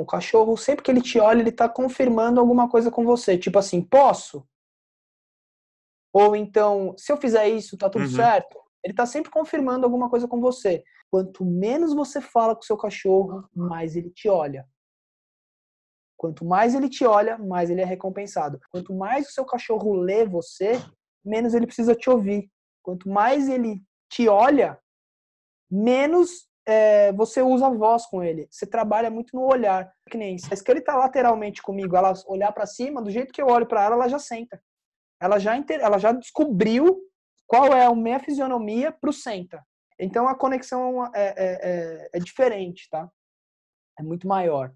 O cachorro, sempre que ele te olha, ele está confirmando alguma coisa com você. Tipo assim, posso? Ou então, se eu fizer isso, tá tudo uhum. certo? Ele está sempre confirmando alguma coisa com você. Quanto menos você fala com o seu cachorro, mais ele te olha. Quanto mais ele te olha, mais ele é recompensado. Quanto mais o seu cachorro lê você, menos ele precisa te ouvir. Quanto mais ele te olha, menos é, você usa a voz com ele. Você trabalha muito no olhar. Que nem se que ele está lateralmente comigo, ela olhar para cima, do jeito que eu olho para ela, ela já senta. Ela já, ela já descobriu qual é a minha fisionomia para o senta. Então a conexão é, é, é, é diferente, tá? É muito maior.